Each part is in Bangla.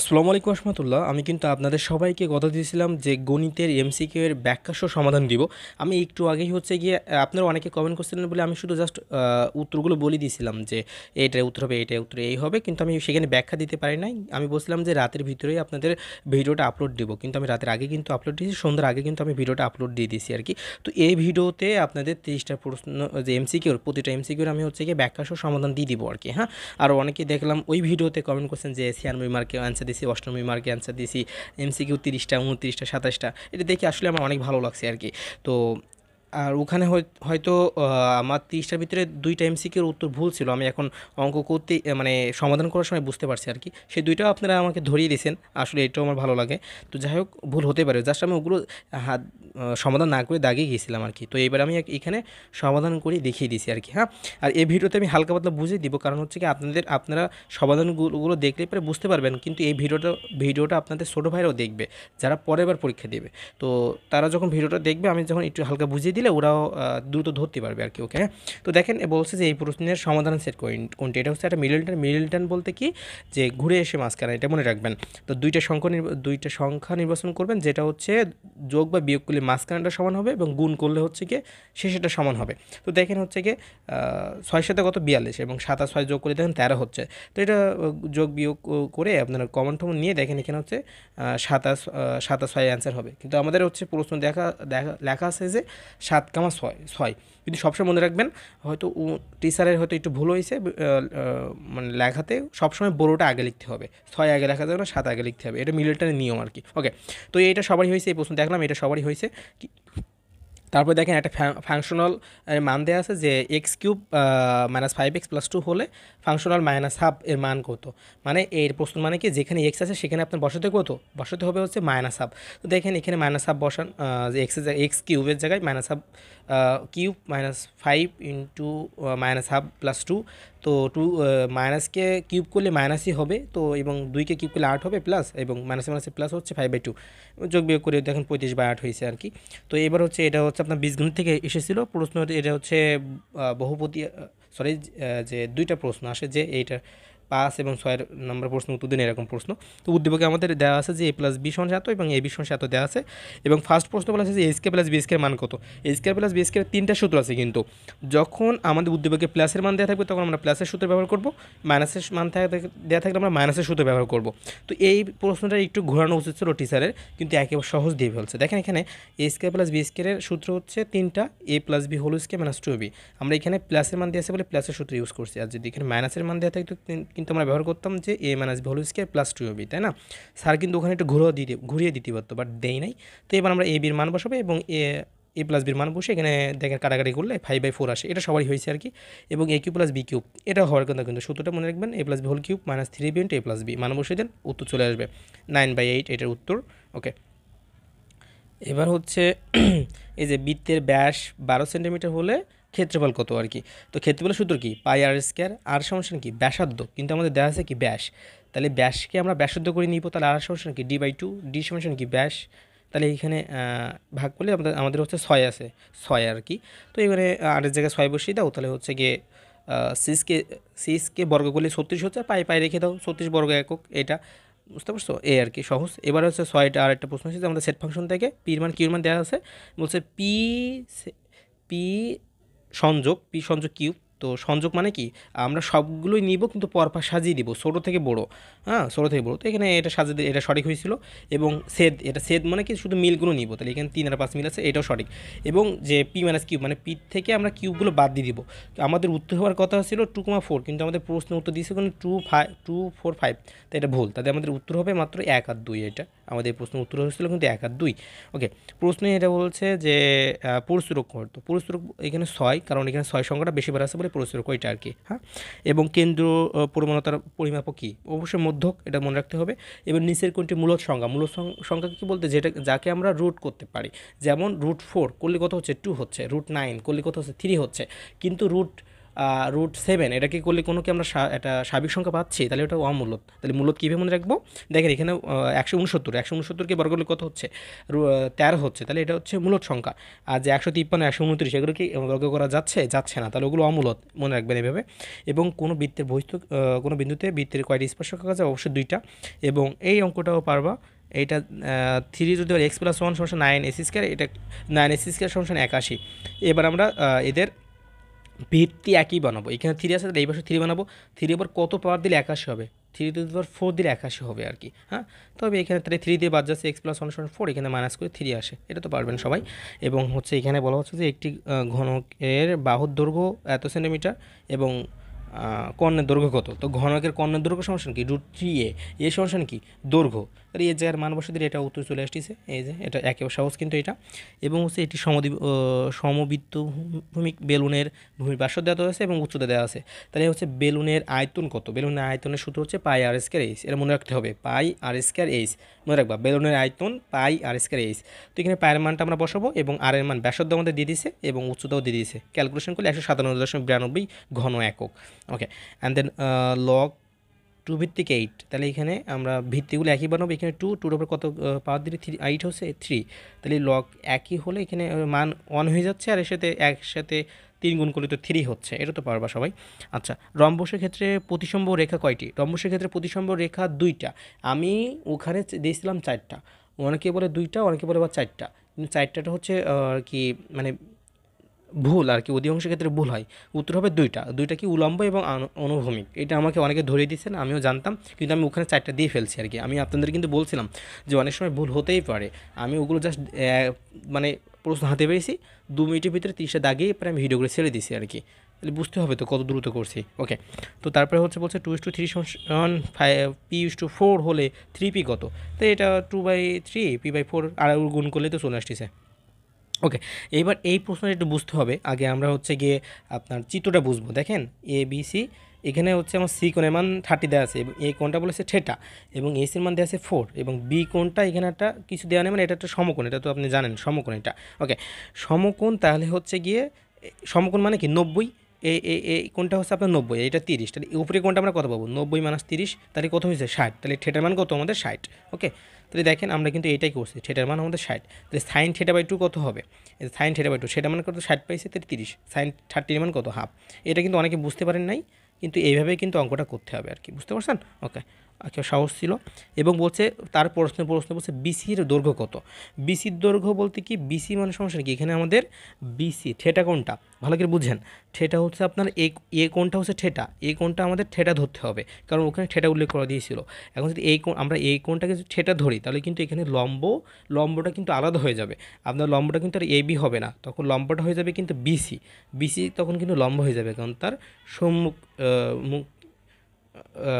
আসসালামু আলাইকুম রহমতুল্লাহ আমি কিন্তু আপনাদের সবাইকে কথা দিয়েছিলাম যে গণিতের এমসিকিউ এর ব্যাখ্যাসহ সমাধান দিব আমি একটু আগেই হচ্ছে গিয়ে আপনারা অনেকে কমেন্ট করছিলেন বলে আমি শুধু জাস্ট উত্তরগুলো বলে দিয়েছিলাম যে এটা উত্তর হবে এটা উত্তর এই হবে কিন্তু আমি সেখানে ব্যাখ্যা দিতে পারি নাই আমি বলছিলাম যে রাতের ভিতরেই আপনাদের ভিডিওটা আপলোড দেবো কিন্তু আমি রাতের আগে কিন্তু আপলোড দিয়েছি সন্ধ্যার আগে কিন্তু আমি ভিডিওটা আপলোড দিয়ে দিয়েছি আর কি তো এই ভিডিওতে আপনাদের তিরিশটা প্রশ্ন যে এমসিকিউর প্রতিটা এমসিকিউর আমি হচ্ছে গিয়ে ব্যাখ্যাসহ সমাধান দিয়ে দিব আর কি হ্যাঁ আর অনেকে দেখলাম ওই ভিডিওতে কমেন্ট করছেন যে সিআরমি মার্কে অ্যান্সার অ্যান্সার দিয়েছি অষ্টমী মার্কে অ্যান্সার দিয়েছি এমসিকিউ তিরিশটা উনত্রিশটা সাতাশটা এটা দেখে আসলে আমার অনেক ভালো লাগছে আর কি তো আর ওখানে হয়তো আমার তিরিশটার ভিতরে দুইটা এমসিকিউর উত্তর ভুল ছিল আমি এখন অঙ্ক করতে মানে সমাধান করার সময় বুঝতে পারছি আর কি সেই দুইটাও আপনারা আমাকে ধরিয়ে দিয়েছেন আসলে এটাও আমার ভালো লাগে তো যাই হোক ভুল হতে পারে জাস্ট আমি ওগুলো হাত সমাধান না করে দাগিয়ে গিয়েছিলাম আর কি তো এবার আমি এখানে সমাধান করে দেখিয়ে দিয়েছি আর কি হ্যাঁ আর এই ভিডিওতে আমি হালকা পাতলা বুঝিয়ে দিব কারণ হচ্ছে কি আপনাদের আপনারা সমাধানগুলো দেখলে পরে বুঝতে পারবেন কিন্তু এই ভিডিওটা ভিডিওটা আপনাদের ছোটো ভাইরাও দেখবে যারা পরের বার পরীক্ষা দেবে তো তারা যখন ভিডিওটা দেখবে আমি যখন একটু হালকা বুঝিয়ে দিই দিলে ওরাও দ্রুত ধরতে পারবে আর কি ওকে হ্যাঁ? তো দেখেন বলছে যে এই প্রশ্নের সমাধান সেট কোনটি এটা হচ্ছে একটা মিডিল টার্ন বলতে কি যে ঘুরে এসে মাঝখানে এটা মনে রাখবেন তো দুইটা সংখ্যা দুইটা সংখ্যা নির্বাচন করবেন যেটা হচ্ছে যোগ বা বিয়োগ করলে মাঝখানেটা সমান হবে এবং গুণ করলে হচ্ছে গিয়ে শেষেটা সমান হবে তো দেখেন হচ্ছে গিয়ে ছয় সাথে কত বিয়াল্লিশ এবং সাতাশ ছয় যোগ করে দেখেন তেরো হচ্ছে তো এটা যোগ বিয়োগ করে আপনারা কমন টমন নিয়ে দেখেন এখানে হচ্ছে সাতাশ সাতাশ ছয় অ্যান্সার হবে কিন্তু আমাদের হচ্ছে প্রশ্ন দেখা দেখা লেখা আছে যে সাত কামা ছয় ছয় কিন্তু সবসময় মনে রাখবেন হয়তো টিচারের হয়তো একটু ভুল হয়েছে মানে লেখাতে সবসময় বড়োটা আগে লিখতে হবে ছয় আগে লেখা যাবে না সাত আগে লিখতে হবে এটা মিলিটারি নিয়ম আর কি ওকে তো এটা সবারই হয়েছে এই প্রশ্ন দেখলাম এটা সবারই হয়েছে তারপর দেখেন একটা ফাংশনাল মান দেওয়া আছে যে x cube minus five x plus two হলে ফাংশনাল মাইনাস হাফ এর মান কত মানে এর প্রশ্ন মানে কি যেখানে এক্স আছে সেখানে আপনার বসাতে কত বসাতে হবে হচ্ছে মাইনাস হাফ তো দেখেন এখানে মাইনাস হাফ বসান যে এক্সের এক্স কিউবের জায়গায় minus half cube minus five into minus half plus two তো টু মাইনাসকে কিউব করলে মাইনাসই হবে তো এবং দুইকে কিউব করলে আট হবে প্লাস এবং মাইনাসে মাইনাসে প্লাস হচ্ছে ফাইভ বাই টু যোগ বিয়োগ করে দেখুন পঁয়ত্রিশ বাই আট হয়েছে আর কি তো এবার হচ্ছে এটা হচ্ছে আপনার বীজগণিত থেকে এসেছিল প্রশ্ন এটা হচ্ছে বহুপতি সরি যে দুইটা প্রশ্ন আসে যে এইটা পাঁচ এবং ছয়ের নম্বর প্রশ্ন উত্তর দিন এরকম প্রশ্ন তো উদ্দীপকে আমাদের দেওয়া আছে যে এ প্লাস বি সমান সাত এবং এ বি সমান সাত দেওয়া আছে এবং ফার্স্ট প্রশ্ন বলা আছে যে এসকে প্লাস বিএসকের মান কত এসকে প্লাস বিএসকের তিনটা সূত্র আছে কিন্তু যখন আমাদের উদ্দীপকে প্লাসের মান দেওয়া থাকবে তখন আমরা প্লাসের সূত্র ব্যবহার করব মাইনাসের মান দেওয়া থাকলে আমরা মাইনাসের সূত্র ব্যবহার করব তো এই প্রশ্নটা একটু ঘোরানো উচিত ছিল টিচারের কিন্তু একেবারে সহজ দিয়ে ফেলছে দেখেন এখানে এসকে প্লাস বিএসকের সূত্র হচ্ছে তিনটা a plus b whole square minus two b আমরা এখানে প্লাসের মান দিয়েছে বলে প্লাসের সূত্র ইউজ করছি আর যদি এখানে মাইনাসের মান দেওয়া তো কিন্তু আমরা ব্যবহার করতাম যে a minus b whole square plus two b তাই না স্যার কিন্তু ওখানে একটু ঘুরো দিতে ঘুরিয়ে দিতে পারতো বাট দেয় নাই তো এবার আমরা এ বির মান বসাবো এবং এ এ প্লাস বির মান বসে এখানে দেখেন কাটাকাটি করলে ফাইভ বাই ফোর আসে এটা সবারই হয়েছে আর কি এবং a cube plus b cube এটা হওয়ার কথা কিন্তু সত্যটা মনে রাখবেন a plus b whole cube minus three b into a plus b মান বসে দেন উত্তর চলে আসবে নাইন বাই এইট এটার উত্তর ওকে এবার হচ্ছে এই যে বৃত্তের ব্যাস বারো সেন্টিমিটার হলে ক্ষেত্রফল কত আর কি তো ক্ষেত্রফলের সূত্র কি পাই আর স্কোয়ার আর সমস্যা কি ব্যাসার্ধ কিন্তু আমাদের দেওয়া আছে কি ব্যাস তাহলে ব্যাসকে আমরা ব্যাসার্ধ করে নিব তাহলে আর সমস্যা কি ডি বাই টু ডি সমস্যা কি ব্যাস তাহলে এইখানে ভাগ করলে আমাদের আমাদের হচ্ছে ছয় আছে ছয় আর কি তো এবারে আটের জায়গায় ছয় বসিয়ে দাও তাহলে হচ্ছে গিয়ে সিসকে সিসকে বর্গ করলে ছত্রিশ হচ্ছে পায়ে পায়ে রেখে দাও ছত্রিশ বর্গ একক এটা বুঝতে পারছো এ আর কি সহজ এবার হচ্ছে ছয়টা আর একটা প্রশ্ন আছে আমাদের সেট ফাংশন থেকে পির মান কিউর মান দেওয়া আছে বলছে পি পি সংযোগ পি সংযোগ কিউব তো সংযোগ মানে কি আমরা সবগুলোই নিব কিন্তু পরপর সাজিয়ে দিব ছোটো থেকে বড় হ্যাঁ ছোটো থেকে বড় তো এখানে এটা সাজিয়ে এটা সঠিক হয়েছিল এবং সেদ এটা সেদ মানে কি শুধু মিলগুলো নিব তাহলে এখানে তিন আর পাঁচ মিল আছে এটাও সঠিক এবং যে পি মাইনাস কিউব মানে পি থেকে আমরা কিউবগুলো বাদ দিয়ে দিব আমাদের উত্তর হওয়ার কথা হচ্ছিল টু কমা ফোর কিন্তু আমাদের প্রশ্ন উত্তর দিয়েছে কোনো two five two four five তো এটা ভুল তাদের আমাদের উত্তর হবে মাত্র এক আর দুই এটা আমাদের প্রশ্ন উত্তর হয়েছিল কিন্তু এক আর দুই ওকে প্রশ্নে এটা বলছে যে পুরুষ রোগ করতো পুরুষ রোগ এখানে ছয় কারণ এখানে ছয় সংখ্যাটা বেশি বার আছে বলে প্রচুর কয়টা আর কি হ্যাঁ এবং কেন্দ্র প্রবণতার পরিমাপক কী অবশ্যই মধ্যক এটা মনে রাখতে হবে এবং নিচের কোনটি মূলত সংজ্ঞা মূলত সংখ্যাকে কী বলতে যেটা যাকে আমরা রুট করতে পারি যেমন রুট ফোর করলে কত হচ্ছে টু হচ্ছে রুট নাইন করলে কত হচ্ছে থ্রি হচ্ছে কিন্তু রুট রুট সেভেন এটাকে করলে কোনো কি আমরা এটা স্বাভাবিক সংখ্যা পাচ্ছি তাহলে ওটা অমূলত তাহলে মূলত কীভাবে মনে রাখবো দেখেন এখানে একশো উনসত্তর একশো উনসত্তরকে বর্গ কত হচ্ছে তেরো হচ্ছে তাহলে এটা হচ্ছে মূলত সংখ্যা আর যে একশো তিপ্পান্ন একশো উনত্রিশ এগুলো কি বর্গ করা যাচ্ছে যাচ্ছে না তাহলে ওগুলো অমূলত মনে রাখবেন এভাবে এবং কোনো বৃত্তের বহিস্থ কোনো বিন্দুতে বৃত্তের কয়টি করা আছে অবশ্যই দুইটা এবং এই অঙ্কটাও পারবা এইটা থ্রি যদি দি এক্স প্লাস ওয়ান সমস্যা নাইন এসি স্কোয়ার এটা নাইন এসি স্কোয়ার সমস্যা একাশি এবার আমরা এদের ভিত্তি একই বানাবো এখানে থ্রি আছে এই পাশে থ্রি বানাবো থ্রির উপর কত পাওয়ার দিলে একাশি হবে থ্রি টু দু ফোর দিলে একাশি হবে আর কি হ্যাঁ তবে এখানে তাহলে থ্রি দিয়ে বাদ যাচ্ছে x plus one seven four এখানে মাইনাস করে থ্রি আসে এটা তো পারবেন সবাই এবং হচ্ছে এখানে বলা হচ্ছে যে একটি ঘনকের বাহুর দৈর্ঘ্য এত সেন্টিমিটার এবং কর্ণের দৈর্ঘ্য কত তো ঘনকের কর্ণের দৈর্ঘ্য সমস্যা কি রুট থ্রি এ এ সমস্যা কি দৈর্ঘ্য তাহলে এই জায়গার মান বসাতে এটা উত্তর চলে আসতেছে এই যে এটা একে সহজ কিন্তু এটা এবং হচ্ছে এটি সমদি সমবৃত্ত ভূমিক বেলুনের ভূমির বাস দেওয়া আছে এবং উচ্চতা দেওয়া আছে তাহলে হচ্ছে বেলুনের আয়তন কত বেলুনের আয়তনের সূত্র হচ্ছে পাই আর স্কোয়ার এইচ এটা মনে রাখতে হবে পাই আর স্কোয়ার এইচ মনে রাখবা বেলুনের আয়তন পাই আর স্কোয়ার এইচ তো এখানে পায়ের মানটা আমরা বসাবো এবং আর এর মান ব্যাসার্ধ আমাদের দিয়ে দিয়েছে এবং উচ্চতাও দিয়ে দিয়েছে ক্যালকুলেশন করলে একশো সাতানব্বই দশমিক বিরানব্বই ঘন একক okay and then log two ভিত্তিক এইট তাহলে এখানে আমরা ভিত্তিগুলো একই বানাবো এখানে টু টুর ওপর কত পাওয়ার uh, দিলে থ্রি এইট হচ্ছে থ্রি তাহলে লগ একই হলে এখানে uh, মান ওয়ান হয়ে যাচ্ছে আর এর সাথে একসাথে তিন গুণ করলে তো থ্রি হচ্ছে এটা তো পারবা সবাই আচ্ছা রম্বসের ক্ষেত্রে প্রতিসম্ভ রেখা কয়টি রম্বসের ক্ষেত্রে প্রতিসম্ভ রেখা দুইটা আমি ওখানে দিয়েছিলাম চারটা অনেকে বলে দুইটা অনেকে বলে বা চারটা কিন্তু চারটাটা হচ্ছে আর uh, কি মানে ভুল আর কি অধিকাংশ ক্ষেত্রে ভুল হয় উত্তর হবে দুইটা দুইটা কি উলম্ব এবং অনুভূমিক এটা আমাকে অনেকে ধরিয়ে দিয়েছেন আমিও জানতাম কিন্তু আমি ওখানে চারটা দিয়ে ফেলছি আর কি আমি আপনাদের কিন্তু বলছিলাম যে অনেক সময় ভুল হতেই পারে আমি ওগুলো জাস্ট মানে প্রশ্ন হাতে পেয়েছি দু মিনিটের ভিতরে তিরিশটা দাগে এরপরে আমি ভিডিও করে ছেড়ে দিয়েছি আর কি তাহলে বুঝতে হবে তো কত দ্রুত করছি ওকে তো তারপরে হচ্ছে বলছে টু ইস টু থ্রি সমান five p is two four হলে থ্রি পি কত তো এটা two by three p by four আর গুণ করলে তো চলে আসতেছে ওকে এবার এই প্রশ্নটা একটু বুঝতে হবে আগে আমরা হচ্ছে গিয়ে আপনার চিত্রটা বুঝবো দেখেন এ বি সি এখানে হচ্ছে আমার সি কোন মান থার্টি দেওয়া আছে এবং এ কোনটা বলেছে ঠেটা এবং এসির মান দেওয়া আছে ফোর এবং বি কোনটা এখানে একটা কিছু দেওয়া নেই মানে এটা একটা সমকোণ এটা তো আপনি জানেন সমকোণ এটা ওকে সমকোণ তাহলে হচ্ছে গিয়ে সমকোণ মানে কি নব্বই এ এ কোনটা হচ্ছে আপনার নব্বই এটা তিরিশ তাহলে উপরে কোনটা আমরা কত পাবো নব্বই মাইনাস তিরিশ তাহলে কত হয়েছে ষাট তাহলে ঠেটার মান কত আমাদের ষাট ওকে তাহলে দেখেন আমরা কিন্তু এটাই করছি থিয়েটার মান আমাদের ষাট তাহলে সাইন থিয়েটার বাই টু কত হবে সাইন থিয়েটার বাই টু সেটা মানে কত ষাট পাইছে তাহলে তিরিশ সাইন থার্টির মান কত হাফ এটা কিন্তু অনেকে বুঝতে পারেন নাই কিন্তু এইভাবে কিন্তু অঙ্কটা করতে হবে আর কি বুঝতে পারছেন ওকে আচ্ছা সাহস ছিল এবং বলছে তার প্রশ্ন প্রশ্ন বলছে বিসির দৈর্ঘ্য কত বিসির দৈর্ঘ্য বলতে কি বিসি মানে সমস্যা কি এখানে আমাদের বিসি ঠেটা কোনটা ভালো করে বুঝেন ঠেটা হচ্ছে আপনার এ এ কোনটা হচ্ছে ঠেটা এ কোনটা আমাদের ঠেটা ধরতে হবে কারণ ওখানে ঠেটা উল্লেখ করা দিয়েছিল এখন যদি এই কোণ আমরা এই কোনটাকে ঠেটা ধরি তাহলে কিন্তু এখানে লম্ব লম্বটা কিন্তু আলাদা হয়ে যাবে আপনার লম্বটা কিন্তু আর এ বি হবে না তখন লম্বটা হয়ে যাবে কিন্তু বিসি বিসি তখন কিন্তু লম্ব হয়ে যাবে কারণ তার সম্মুখ মুখ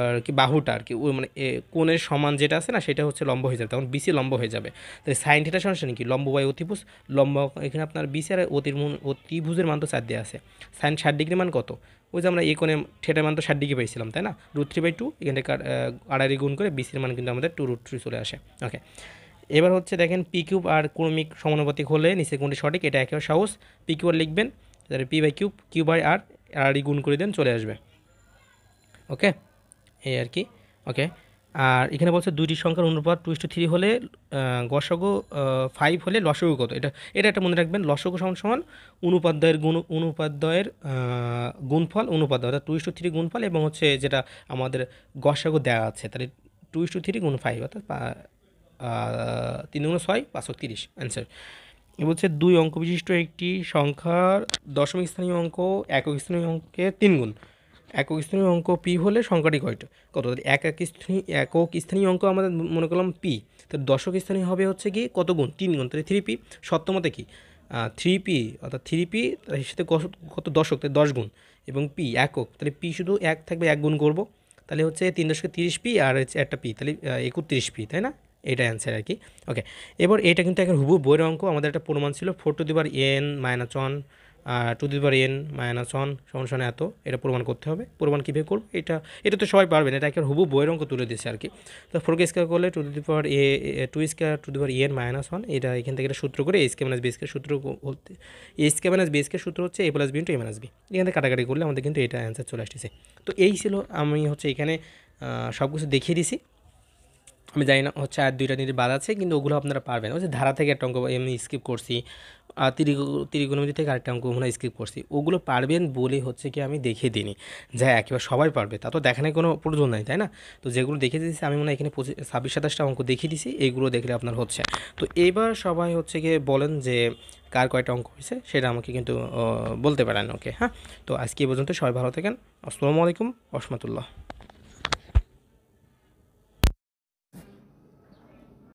আর কি বাহুটা আর কি মানে কোণের সমান যেটা আছে না সেটা হচ্ছে লম্ব হয়ে যাবে তখন বিসি লম্ব হয়ে যাবে তাহলে সাইন থিটা সমস্যা নাকি লম্ব বাই অতিভুজ লম্ব এখানে আপনার বিসি আর অতির্মূল অতিভুজের মান তো চার দেওয়া আছে সাইন ষাট ডিগ্রি মান কত ওই যে আমরা এই কোণে থিয়েটার মান তো ষাট ডিগ্রি পেয়েছিলাম তাই না রুট থ্রি বাই টু এখান থেকে আড়াই গুণ করে বিসির মান কিন্তু আমাদের টু রুট থ্রি চলে আসে ওকে এবার হচ্ছে দেখেন পি কিউব আর ক্রমিক সমানুপাতিক হলে নিচে কোনটি সঠিক এটা একেবারে সহজ পি কিউ আর লিখবেন তাহলে p by cube q by r আড়াড়ি গুণ করে দেন চলে আসবে ওকে এই আর কি ওকে আর এখানে বলছে দুইটি সংখ্যার অনুপাত টু টু থ্রি হলে গসগো ফাইভ হলে লসগো কত এটা এটা একটা মনে রাখবেন লসগো সমান সমান অনুপাদ্যয়ের গুণ অনুপাদ্যয়ের গুণফল অনুপাদ্য অর্থাৎ টু ইস্টু থ্রি গুণফল এবং হচ্ছে যেটা আমাদের গসাগো দেওয়া আছে তাহলে টু টু থ্রি গুণ ফাইভ অর্থাৎ তিন গুণ ছয় পাঁচশো তিরিশ অ্যান্সার এ বলছে দুই অঙ্ক বিশিষ্ট একটি সংখ্যার দশমিক স্থানীয় অঙ্ক একক স্থানীয় অঙ্কের তিন গুণ একক স্থানীয় অঙ্ক পি হলে সংখ্যাটি কয়টা কত এক এক স্থানীয় একক স্থানীয় অঙ্ক আমাদের মনে করলাম পি তো দশক স্থানীয় হবে হচ্ছে কি কত গুণ তিন গুণ তাহলে থ্রি পি সপ্তমতে কি থ্রি পি অর্থাৎ থ্রি পি তার সাথে কত দশক তাহলে দশ গুণ এবং পি একক তাহলে পি শুধু এক থাকবে এক গুণ করবো তাহলে হচ্ছে তিন দশকে তিরিশ পি আর হচ্ছে একটা পি তাহলে একত্রিশ পি তাই না এটা অ্যান্সার আর কি ওকে এবার এটা কিন্তু এখন হুবু বইয়ের অঙ্ক আমাদের একটা প্রমাণ ছিল ফোর টু দিবার এন মাইনাস ওয়ান আর two the power n minus one সমান এত এটা প্রমাণ করতে হবে প্রমাণ কীভাবে করবো এটা এটা তো সবাই পারবেন এটা একটা হুবু বইয়ের অঙ্ক তুলে দিচ্ছে আর কি তো ফোরকে স্কোয়ার করলে two the power a two square two the power n minus one এটা এখান থেকে এটা সূত্র করে এ কে মাইনাস বি সূত্র হচ্ছে এস কে মাইনাস বি স্কের সূত্র হচ্ছে A plus B to A minus B এখান থেকে কাটাকাটি করলে আমাদের কিন্তু এটা অ্যান্সার চলে আসতেছে তো এই ছিল আমি হচ্ছে এখানে সব কিছু দেখিয়ে দিছি আমি জানি না হচ্ছে আর দুইটা নিয়ে বাদ আছে কিন্তু ওগুলো আপনারা পারবেন ওই যে ধারা থেকে একটা অঙ্ক আমি স্কিপ করছি আর ত্রিকোণমিতি থেকে আরেকটা অঙ্ক ওখানে স্কিপ করছি ওগুলো পারবেন বলে হচ্ছে কি আমি দেখিয়ে দিইনি যা একেবারে সবাই পারবে তা তো দেখানোর কোনো প্রয়োজন নাই তাই না তো যেগুলো দেখে দিয়েছি আমি মনে হয় এখানে পঁচিশ ছাব্বিশ সাতাশটা অঙ্ক দেখিয়ে দিছি এইগুলো দেখলে আপনার হচ্ছে তো এবার সবাই হচ্ছে গিয়ে বলেন যে কার কয়টা অঙ্ক হয়েছে সেটা আমাকে কিন্তু বলতে পারেন ওকে হ্যাঁ তো আজকে এ পর্যন্ত সবাই ভালো থাকেন আসসালামু আলাইকুম রহমতুল্লাহ